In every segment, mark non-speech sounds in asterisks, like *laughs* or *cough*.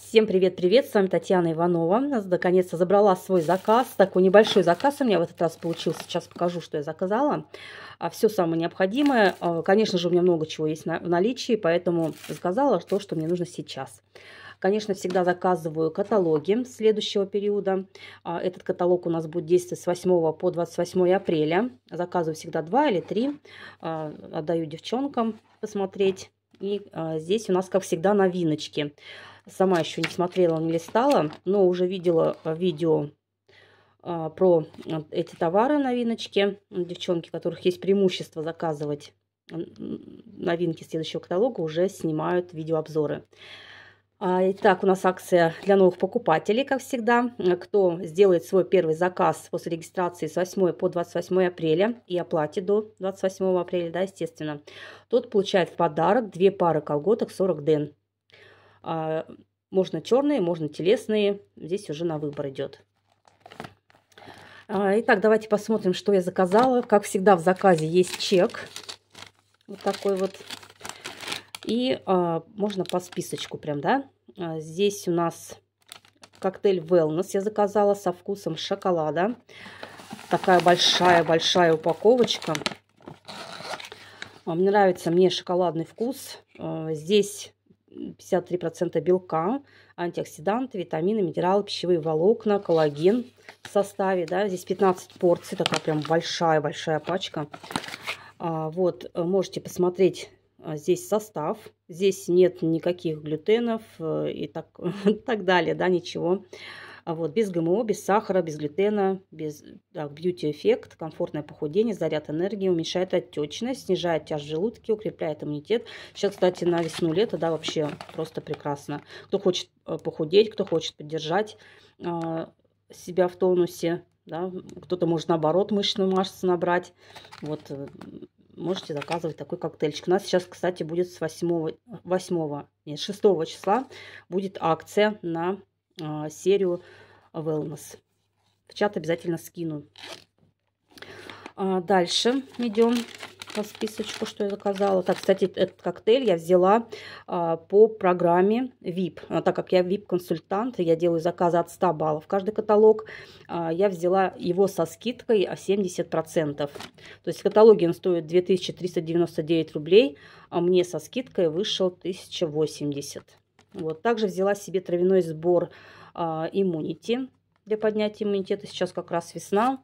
Всем привет-привет, с вами Татьяна Иванова. Наконец-то забрала свой заказ, такой небольшой заказ у меня в этот раз получился. Сейчас покажу, что я заказала. А, все самое необходимое. А, конечно же, у меня много чего есть в наличии, поэтому заказала то, что мне нужно сейчас. Конечно, всегда заказываю каталоги следующего периода. А, этот каталог у нас будет действовать с 8 по 28 апреля. Заказываю всегда 2 или 3. Отдаю девчонкам посмотреть. И здесь у нас, как всегда, новиночки. Сама еще не смотрела, не листала, но уже видела э, видео а, про э, эти товары, новиночки. Девчонки, у которых есть преимущество заказывать новинки следующего каталога, уже снимают видеообзоры. А, итак, у нас акция для новых покупателей, как всегда. Кто сделает свой первый заказ после регистрации с 8 по 28 апреля и оплатит до 28 апреля, да, естественно, тот получает в подарок две пары колготок 40 ден. А, можно черные, можно телесные. Здесь уже на выбор идет. А, итак, давайте посмотрим, что я заказала. Как всегда в заказе есть чек. Вот такой вот. И а, можно по списочку прям, да. А, здесь у нас коктейль Wellness я заказала со вкусом шоколада. Такая большая-большая упаковочка. А, мне нравится мне шоколадный вкус. А, здесь 53% белка, антиоксиданты, витамины, минералы, пищевые волокна, коллаген в составе. Да, здесь 15 порций, такая прям большая-большая пачка. А, вот, можете посмотреть а, здесь состав. Здесь нет никаких глютенов э, и так, *laughs* так далее, да, ничего. Ничего. А вот, без ГМО, без сахара, без глютена, без так, бьюти-эффект, комфортное похудение, заряд энергии, уменьшает отечность, снижает тяжесть желудки, укрепляет иммунитет. Сейчас, кстати, на весну, лето, да, вообще просто прекрасно. Кто хочет э, похудеть, кто хочет поддержать э, себя в тонусе, да, кто-то может наоборот мышечную массу набрать. Вот, э, можете заказывать такой коктейльчик. У нас сейчас, кстати, будет с 8, 8 нет, 6 числа будет акция на а, серию Wellness. В чат обязательно скину. А, дальше идем по списочку, что я заказала. Так, кстати, этот коктейль я взяла а, по программе VIP. А, так как я VIP-консультант, я делаю заказы от 100 баллов каждый каталог, а, я взяла его со скидкой 70%. То есть в каталоге он стоит 2399 рублей, а мне со скидкой вышел 1080. Вот. Также взяла себе травяной сбор а, иммунити для поднятия иммунитета. Сейчас как раз весна.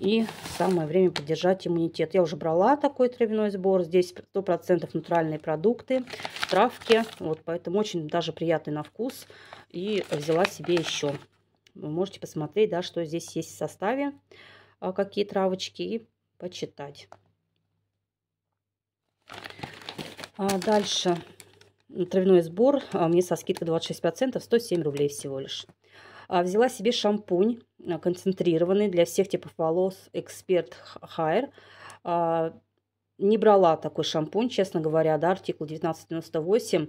И самое время поддержать иммунитет. Я уже брала такой травяной сбор. Здесь 100% натуральные продукты, травки. Вот, поэтому очень даже приятный на вкус. И взяла себе еще. Вы можете посмотреть, да, что здесь есть в составе, а, какие травочки, и почитать. А дальше травяной сбор а, мне со скидкой 26%, процентов 107 рублей всего лишь. А Взяла себе шампунь а, концентрированный для всех типов волос Эксперт Хайр. А, не брала такой шампунь, честно говоря, да, артикул 1998,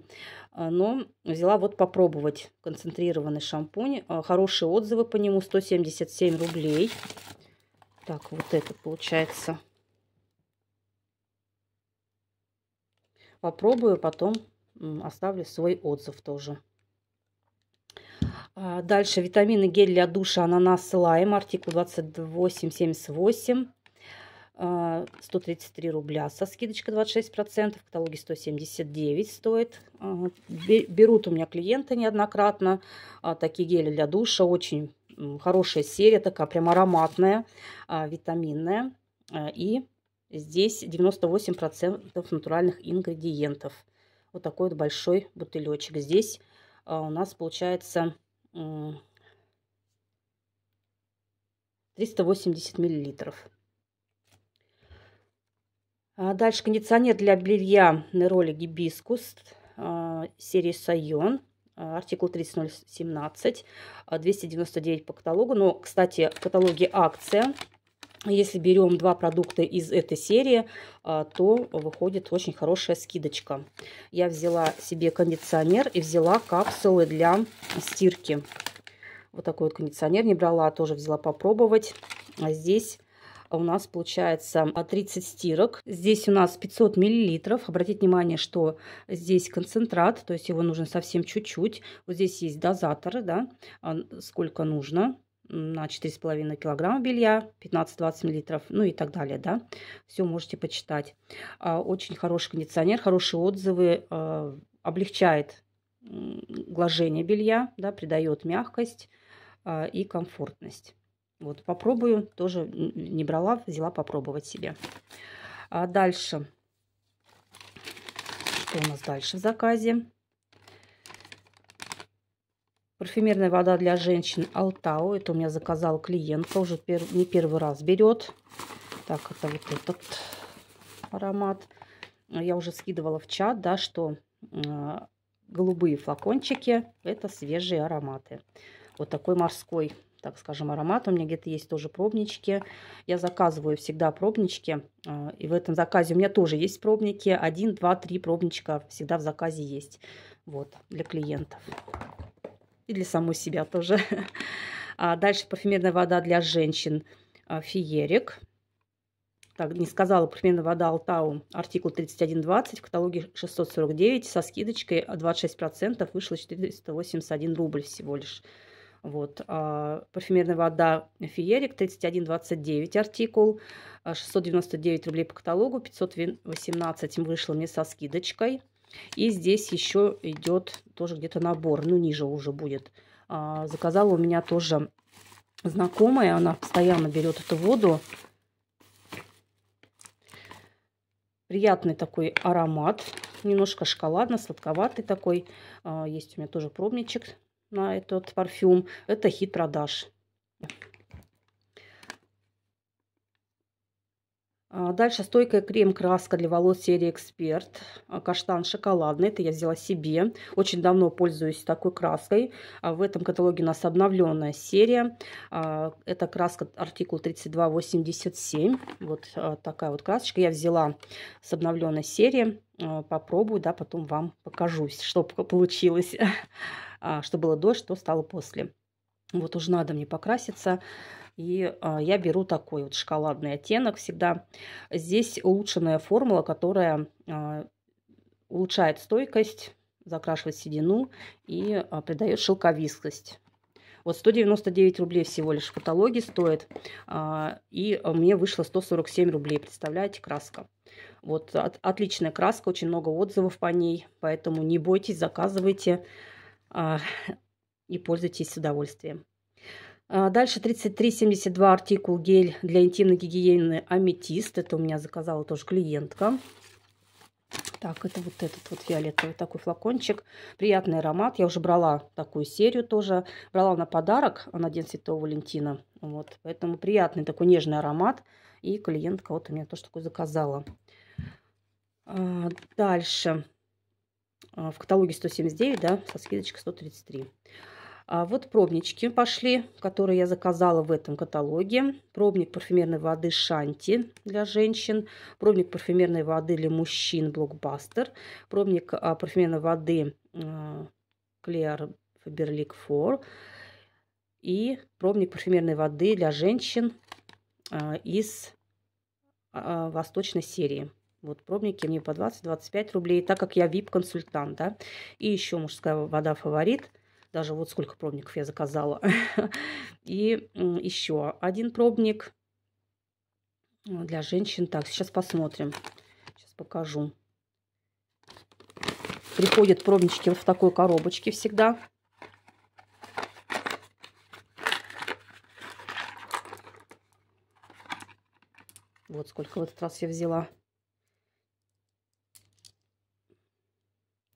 но взяла вот попробовать концентрированный шампунь. Хорошие отзывы по нему, 177 рублей. Так, вот это получается. Попробую потом оставлю свой отзыв тоже. А, дальше витамины гель для душа ананас лайм артикул 2878. 133 а, рубля со скидочкой 26%, в каталоге 179 стоит. Берут у меня клиенты неоднократно а, такие гели для душа, очень хорошая серия, такая прям ароматная, витаминная. И здесь 98% натуральных ингредиентов вот такой вот большой бутылечек. Здесь а, у нас получается 380 миллилитров. А дальше кондиционер для белья Нероли Гибискус а, серии Сайон. Артикул 3017, 299 а, по каталогу. Но, кстати, в каталоге акция если берем два продукта из этой серии, а, то выходит очень хорошая скидочка. Я взяла себе кондиционер и взяла капсулы для стирки. Вот такой вот кондиционер не брала, а тоже взяла попробовать. А здесь у нас получается 30 а, стирок. Здесь у нас 500 миллилитров. Обратите внимание, что здесь концентрат, то есть его нужно совсем чуть-чуть. Вот здесь есть дозаторы, да, а, сколько нужно на 4,5 килограмма белья, 15-20 миллилитров, ну и так далее, да. Все можете почитать. А, очень хороший кондиционер, хорошие отзывы, а, облегчает глажение белья, да, придает мягкость а, и комфортность. Вот, попробую, тоже не брала, взяла попробовать себе. А дальше, что у нас дальше в заказе? Парфюмерная вода для женщин Алтау. Это у меня заказала клиентка. Уже пер... не первый раз берет. Так, это вот этот аромат. Я уже скидывала в чат, да, что э, голубые флакончики – это свежие ароматы. Вот такой морской, так скажем, аромат. У меня где-то есть тоже пробнички. Я заказываю всегда пробнички. Э, и в этом заказе у меня тоже есть пробники. Один, два, три пробничка всегда в заказе есть. Вот, для клиентов и для самой себя тоже. *laughs* А дальше парфюмерная вода для женщин а, Фиерик. Так, не сказала, парфюмерная вода Алтау, артикул 3120, в каталоге 649, со скидочкой 26%, вышла 481 рубль всего лишь. Вот, а, парфюмерная вода Фиерик, 31,29 артикул, 699 а, рублей по каталогу, 518 вышло мне со скидочкой. И здесь еще идет тоже где-то набор, ну ниже уже будет. А, заказала у меня тоже знакомая, она постоянно берет эту воду. Приятный такой аромат, немножко шоколадно-сладковатый такой. А, есть у меня тоже пробничек на этот парфюм. Это хит продаж. А, дальше стойкая крем-краска для волос серии Эксперт. А, каштан шоколадный. Это я взяла себе. Очень давно пользуюсь такой краской. А, в этом каталоге у нас обновленная серия. Это краска артикул 3287. Вот такая вот красочка. Я взяла с обновленной серии. Попробую, да, потом вам покажу, что получилось. *laughs* Что было до, что стало после. Вот уже надо мне покраситься. И а, я беру такой вот шоколадный оттенок всегда. Здесь улучшенная формула, которая а, улучшает стойкость, закрашивает седину и а, придает шелковистость. Вот 199 рублей всего лишь в каталоге стоит. И мне вышло 147 рублей, представляете, краска. Вот от, отличная краска, очень много отзывов по ней. Поэтому не бойтесь, заказывайте и пользуйтесь с удовольствием. А дальше 3372 артикул гель для интимной гигиены аметист. Это у меня заказала тоже клиентка. Так, это вот этот вот фиолетовый такой флакончик. Приятный аромат. Я уже брала такую серию тоже. Брала на подарок на День Святого Валентина. Вот, поэтому приятный такой нежный аромат. И клиентка вот у меня тоже такой заказала. А, дальше. А, в каталоге 179, да, со скидочкой 133. А вот пробнички пошли, которые я заказала в этом каталоге. Пробник парфюмерной воды Шанти для женщин. Пробник парфюмерной воды для мужчин Блокбастер. Пробник а, парфюмерной воды а, Клеар Фаберлик Фор И пробник парфюмерной воды для женщин а, из а, восточной серии. Вот пробники мне по 20-25 рублей, так как я VIP-консультант, да. И еще мужская вода фаворит – даже вот сколько пробников я заказала. *laughs* И еще один пробник для женщин. Так, сейчас посмотрим. Сейчас покажу. Приходят пробнички вот в такой коробочке всегда. Вот сколько в этот раз я взяла.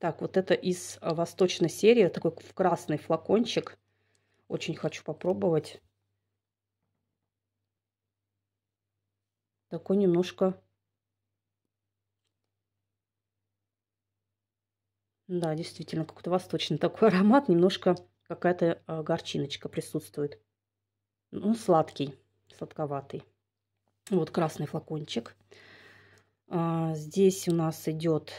Так, вот это из а, восточной серии, такой в красный флакончик. Очень хочу попробовать. Такой немножко... Да, действительно, какой-то восточный такой *laughs* аромат. Немножко какая-то а, горчиночка присутствует. Ну, сладкий, сладковатый. Вот красный флакончик. А, здесь у нас идет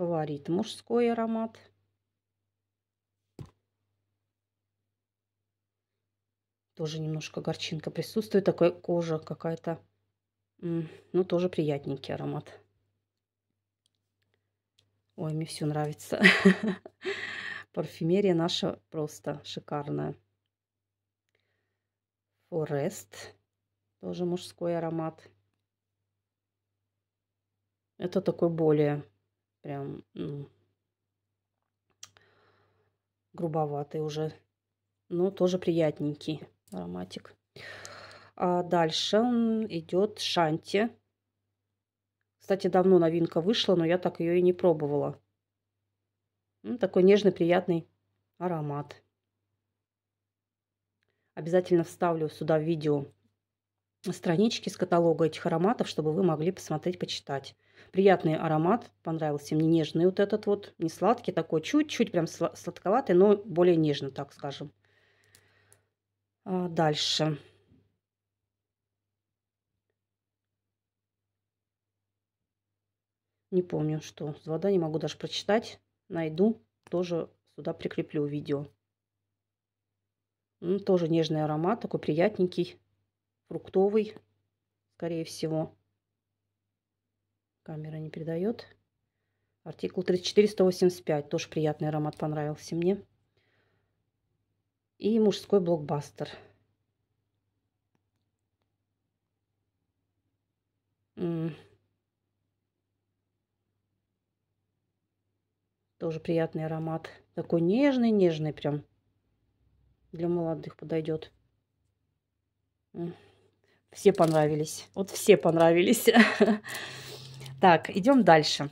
фаворит мужской аромат. Тоже немножко горчинка присутствует. Такая кожа какая-то. Ну, тоже приятненький аромат. Ой, мне все нравится. *laughs* Парфюмерия наша просто шикарная. Форест. Тоже мужской аромат. Это такой более прям ну, грубоватый уже, но тоже приятненький ароматик. А дальше идет Шанти. Кстати, давно новинка вышла, но я так ее и не пробовала. Ну, такой нежный, приятный аромат. Обязательно вставлю сюда в видео странички с каталога этих ароматов, чтобы вы могли посмотреть, почитать. Приятный аромат, понравился мне нежный вот этот вот, не сладкий такой, чуть-чуть прям сладковатый, но более нежно, так скажем. А дальше. Не помню, что с вода, не могу даже прочитать. Найду, тоже сюда прикреплю видео. Ну, тоже нежный аромат, такой приятненький, фруктовый, скорее всего. Камера не передает. Артикул 34-185. Тоже приятный аромат понравился мне. И мужской блокбастер. Тоже приятный аромат. Такой нежный-нежный прям. Для молодых подойдет. все понравились. Вот все понравились. *laughs* Так, идем дальше.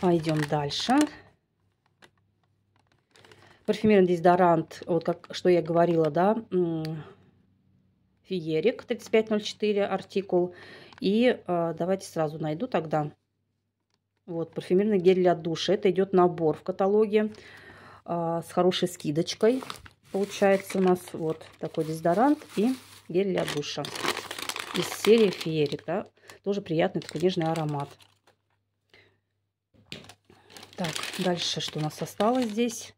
Пойдем дальше. Парфюмерный дезодорант, вот как, что я говорила, да, Фиерик 3504 артикул. И э, давайте сразу найду тогда. Вот, парфюмерный гель для душа. Это идет набор в каталоге э, с хорошей скидочкой. Получается у нас вот такой дезодорант и гель для душа из серии Феерик, да, тоже приятный такой нежный аромат. Так, дальше что у нас осталось здесь?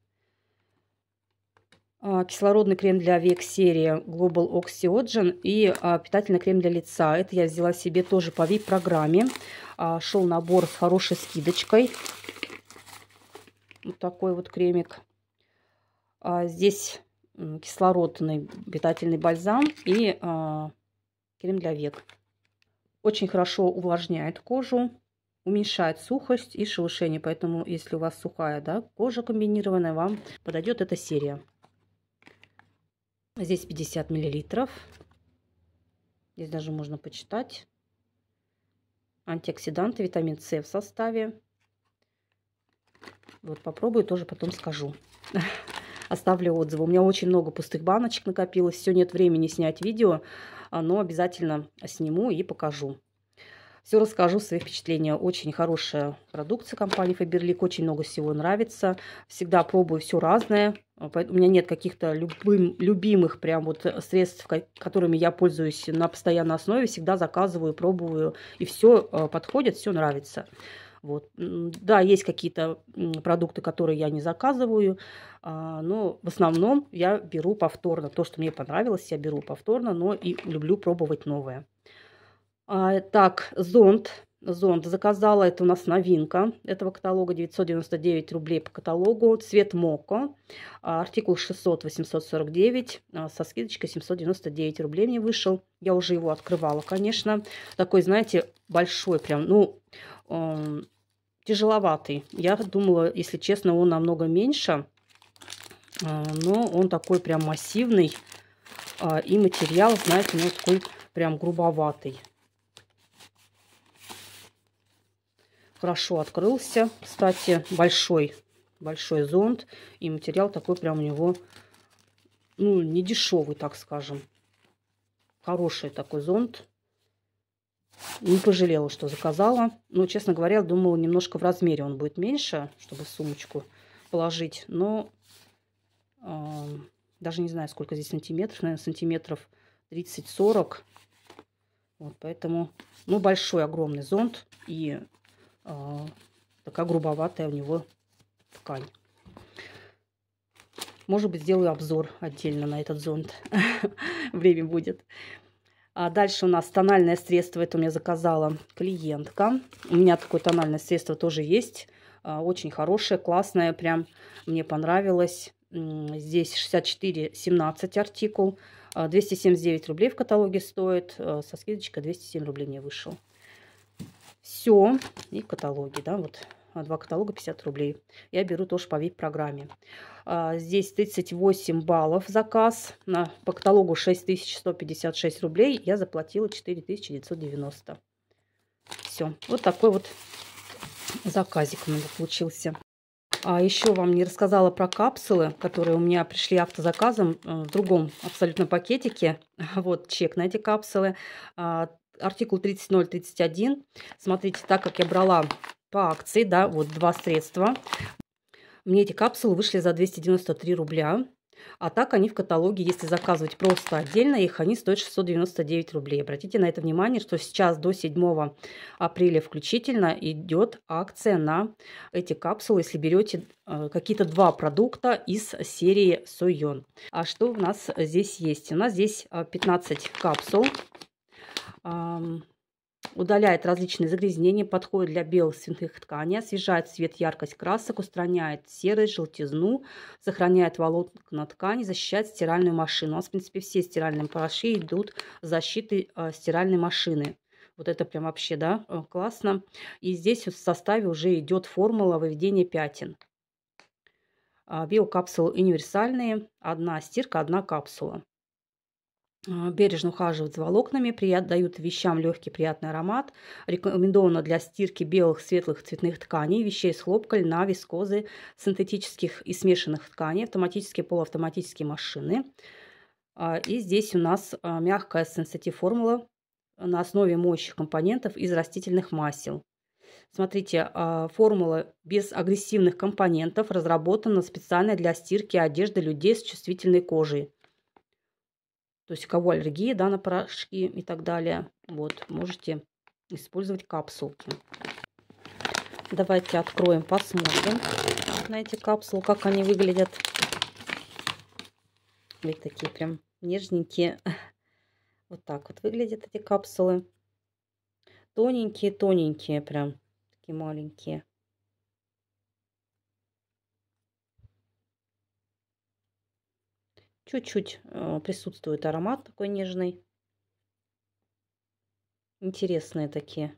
А, кислородный крем для век серии Global Oxyogen и а, питательный крем для лица. Это я взяла себе тоже по VIP-программе. А, шел набор с хорошей скидочкой. Вот такой вот кремик. Здесь кислородный питательный бальзам и крем для век. Очень хорошо увлажняет кожу, уменьшает сухость и шелушение. Поэтому, если у вас сухая да, кожа комбинированная, вам подойдет эта серия. Здесь 50 миллилитров. Здесь даже можно почитать. Антиоксиданты, витамин С в составе. Вот попробую, тоже потом скажу. *laughs* Оставлю отзывы. У меня очень много пустых баночек накопилось. Все, нет времени снять видео но обязательно сниму и покажу. Все расскажу, свои впечатления. Очень хорошая продукция компании Faberlic, очень много всего нравится. Всегда пробую все разное. У меня нет каких-то любым, любимых прям вот средств, которыми я пользуюсь на постоянной основе. Всегда заказываю, пробую, и все э, подходит, все нравится. Вот. Да, есть какие-то продукты, которые я не заказываю, а, но в основном я беру повторно. То, что мне понравилось, я беру повторно, но и люблю пробовать новое. А, так, зонт. Зонт заказала, это у нас новинка этого каталога, 999 рублей по каталогу, цвет Моко, а, артикул 600-849, со скидочкой 799 рублей мне вышел. Я уже его открывала, конечно, такой, знаете, большой прям, ну, э, тяжеловатый. Я думала, если честно, он намного меньше. Э, но он такой прям массивный. Э, и материал, знаете, ну такой прям грубоватый. Хорошо открылся, кстати, большой, большой зонт. И материал такой прям у него, ну, не дешевый, так скажем. Хороший такой зонт. Не пожалела, что заказала. Но, честно говоря, думала, немножко в размере он будет меньше, чтобы в сумочку положить. Но э, даже не знаю, сколько здесь сантиметров. Наверное, сантиметров 30-40. Вот, поэтому, ну, большой, огромный зонт. И э, такая грубоватая у него ткань. Может быть, сделаю обзор отдельно на этот зонт. *laughs* Время будет. А дальше у нас тональное средство. Это у меня заказала клиентка. У меня такое тональное средство тоже есть. А, очень хорошее, классное. Прям мне понравилось. Здесь 64,17 артикул. 279 а, рублей в каталоге стоит. А, со скидочкой 207 рублей мне вышел. Все. И в каталоге, да, вот два каталога 50 рублей. Я беру тоже по VIP-программе. А, здесь 38 баллов заказ. На, по каталогу 6156 рублей я заплатила 4990. Все, вот такой вот заказик у меня получился. А еще вам не рассказала про капсулы, которые у меня пришли автозаказом э, в другом абсолютно пакетике. *laughs* Вот чек на эти капсулы. А, артикул 30.0.31. Смотрите, так как я брала по акции, да, вот два средства. Мне эти капсулы вышли за 293 рубля. А так они в каталоге, если заказывать просто отдельно, их они стоят 699 рублей. Обратите на это внимание, что сейчас до 7 апреля включительно идет акция на эти капсулы, если берете э, какие-то два продукта из серии Сойон. А что у нас здесь есть? У нас здесь 15 э, капсул удаляет различные загрязнения, подходит для белых цветных тканей, освежает цвет, яркость красок, устраняет серость, желтизну, сохраняет волокна ткани, защищает стиральную машину. У нас, в принципе, все стиральные порошки идут защиты э, стиральной машины. Вот это прям вообще, да, э, классно. И здесь в составе уже идет формула выведения пятен. А, биокапсулы универсальные. Одна стирка, одна капсула. А, бережно ухаживают за волокнами, прият, дают вещам легкий приятный аромат. Рекомендовано для стирки белых, светлых, цветных тканей, вещей с хлопка, льна, вискозы, синтетических и смешанных тканей, автоматические, полуавтоматические машины. А, и здесь у нас а, мягкая сенсити-формула на основе моющих компонентов из растительных масел. Смотрите, формула без агрессивных компонентов разработана специально для стирки одежды людей с чувствительной кожей. То есть у кого аллергия да, на порошки и так далее, вот, можете использовать капсулки. Давайте откроем, посмотрим на эти капсулы, как они выглядят. Ведь такие прям нежненькие. *laughs* Вот так вот выглядят эти капсулы. Тоненькие-тоненькие прям, такие маленькие. Чуть-чуть э, присутствует аромат такой нежный. Интересные такие.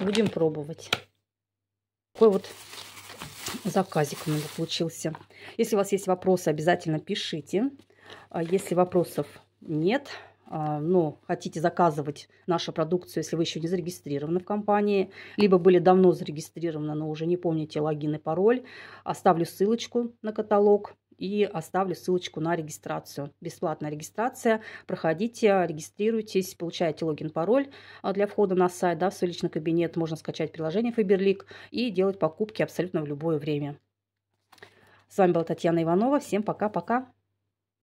Будем пробовать. Такой вот заказик у меня получился. Если у вас есть вопросы, обязательно пишите. А если вопросов нет, ну, хотите заказывать нашу продукцию, если вы еще не зарегистрированы в компании, либо были давно зарегистрированы, но уже не помните логин и пароль, оставлю ссылочку на каталог и оставлю ссылочку на регистрацию. Бесплатная регистрация. Проходите, регистрируйтесь, получаете логин, пароль а, для входа на сайт, да, в свой личный кабинет. Можно скачать приложение Faberlic и делать покупки абсолютно в любое время. С вами была Татьяна Иванова. Всем пока-пока.